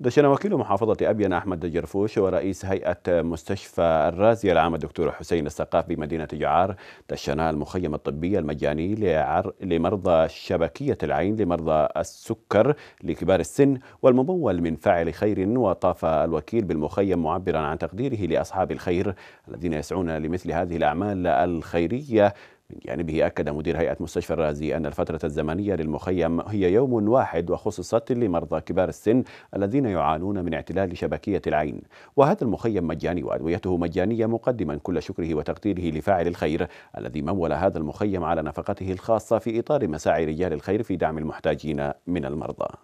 دشنا وكيل محافظة أبين أحمد جرفوش ورئيس هيئة مستشفى الرازي العام الدكتور حسين السقاف بمدينة جعار دشنا المخيم الطبي المجاني لعر... لمرضى شبكية العين لمرضى السكر لكبار السن والممول من فاعل خير وطاف الوكيل بالمخيم معبرا عن تقديره لأصحاب الخير الذين يسعون لمثل هذه الأعمال الخيرية من يعني جانبه أكد مدير هيئة مستشفى الرازي أن الفترة الزمنية للمخيم هي يوم واحد وخصصت لمرضى كبار السن الذين يعانون من اعتلال شبكية العين وهذا المخيم مجاني وأدويته مجانية مقدما كل شكره وتقديره لفاعل الخير الذي مول هذا المخيم على نفقته الخاصة في إطار مساعي رجال الخير في دعم المحتاجين من المرضى